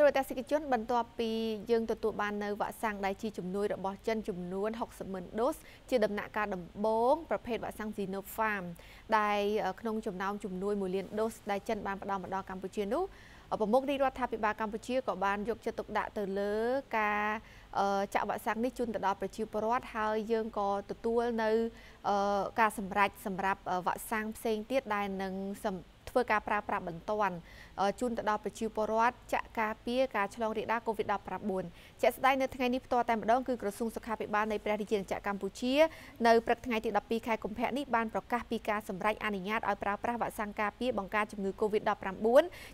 ទូរទស្សនិកជនបន្ទាប់ពីយើងទទួលបាននៅវ៉ាក់សាំងដែលជាជំនួយរបស់ចិនចំនួន600,000ដូសជាដំណាក់កាលដំបូងប្រភេទវ៉ាក់សាំង Sinopharm ដែលក្នុងចំណោមជំនួយ1លានដូសដែលចិនបានផ្ដល់មកដល់កម្ពុជានោះប្រមុខរាជរដ្ឋាភិបាលកម្ពុជាក៏បានយកចិត្តទុកដាក់ទៅលើការចាក់វ៉ាក់សាំងនេះជូនទៅដល់ប្រជាពលរដ្ឋហើយយើងក៏ទទួលនៅការសម្រេចសម្រាប់វ៉ាក់សាំងផ្សេងទៀតដែលនឹងសម្ធ្វើការប្រើប្រាស់បន្ទាន់ជូនទៅដល់ប្រជាពលរដ្ឋចាក់ការពារការឆ្លងរាលដាល COVID-19 ជាក់ស្ដែងនៅថ្ងៃនេះផ្ទាល់តែម្ដងគឺក្រសួងសុខាភិបាលនៃព្រះរាជាណាចក្រកម្ពុជានៅព្រឹកថ្ងៃទី12ខែកុម្ភៈនេះបានប្រកាសពីការសម្រេចអនុញ្ញាតឲ្យប្រើប្រាស់វ៉ាក់សាំងការពារបង្ការជំងឺ COVID-19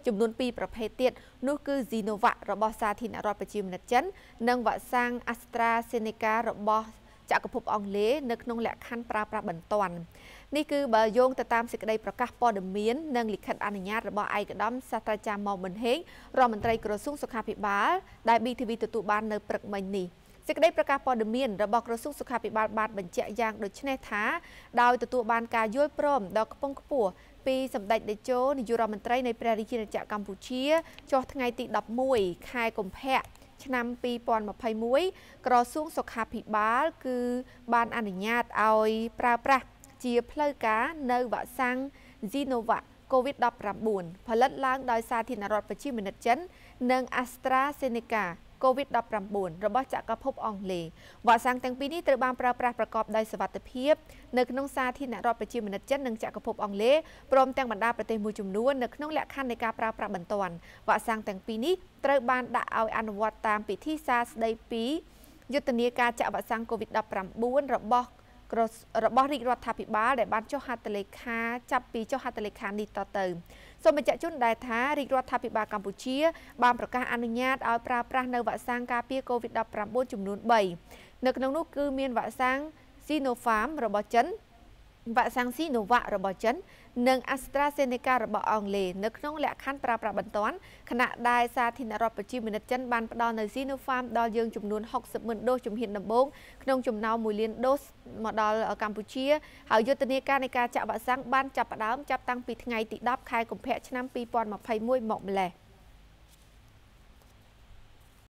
ចំនួន2ប្រភេទទៀតនោះគឺ Sinovac របស់សាធារណរដ្ឋប្រជាមានិតចិន និងវ៉ាក់សាំង AstraZeneca របស់ចក្រភពអង់គ្លេសនៅក្នុងលក្ខខណ្ឌប្រើប្រាស់បន្ទាន់នេះគឺបើយោងទៅតាមសេចក្តីប្រកាសព័ត៌មាននិងលិខិតអនុញ្ញាតរបស់ឯកឧត្តមសាស្ត្រាចារ្យម៉មប៊ុនហេងរដ្ឋមន្ត្រីក្រសួងសុខាភិបាល ដែល BTV ទទួលបាននៅព្រឹកមិញនេះសេចក្តីប្រកាសព័ត៌មានរបស់ក្រសួងសុខាភិបាលបានបញ្ជាក់យ៉ាងដូចនេះថាដោយទទួលបានការយល់ព្រមដ៏ខ្ពង់ខ្ពស់ពីសម្ដេចតេជោនាយករដ្ឋមន្ត្រីនៃព្រះរាជាណាចក្រកម្ពុជាចុះថ្ងៃទី11ខែកុម្ភៈឆ្នាំ2021ក្រសួងសុខាភិបាល គឺ បានអនុញ្ញាតឲ្យប្រើប្រាស់ជាផ្លូវការនៅវ៉ាក់សាំង Zinovac COVID-19 ផលិតឡើងដោយសាធារណរដ្ឋប្រជាមានិតចិននិង AstraZeneca COVID-19 របស់ចក្រភពអង់គ្លេសវ៉ាក់សាំងទាំងពីរនេះត្រូវបានប្រើប្រាស់ប្រកបដោយសុវត្ថិភាពនៅក្នុងសាធារណរដ្ឋប្រជាមានិតចិននិងចក្រភពអង់គ្លេសព្រមទាំងបណ្ដាប្រទេសមួយចំនួននៅក្នុងលក្ខខណ្ឌនៃការប្រើប្រាស់បន្ទាន់វ៉ាក់សាំងទាំងពីរនេះត្រូវបានដាក់ឲ្យអនុវត្តតាមពិធីសាស្ដី2យុទ្ធនាការចាក់វ៉ាក់សាំង COVID-19 របស់របស់រាជរដ្ឋាភិបាលដែលបានចុះហត្ថលេខាចាប់ពីចុះហត្ថលេខានេះតទៅសូមបញ្ជាក់ជូនដែរថារាជរដ្ឋាភិបាលកម្ពុជា បានប្រកាសអនុញ្ញាតឲ្យប្រើប្រាស់នៅវ៉ាក់សាំងការពារ COVID-19 ចំនួន3នៅក្នុងនោះគឺមានវ៉ាក់សាំង Sinopharm របស់ចិនវ៉ាក់សាំង Sinovac របស់ចិន និង AstraZeneca របស់អង់គ្លេសនៅក្នុងលក្ខខណ្ឌប្រើប្រាស់បន្ទាន់ខណៈដែលសាធារណរដ្ឋប្រជាមានិតចិនបានផ្ដល់នៅ Sinopharm ដល់យើងចំនួន60ម៉ឺនដូសជំហានដំបូងក្នុងចំណោម1លានដូសមកដល់កម្ពុជាហើយយុទ្ធនាការនៃការចាក់វ៉ាក់សាំងបានចាប់ផ្ដើមចាប់តាំងពីថ្ងៃទី10ខែកុម្ភៈឆ្នាំ2021មកម្លេះ។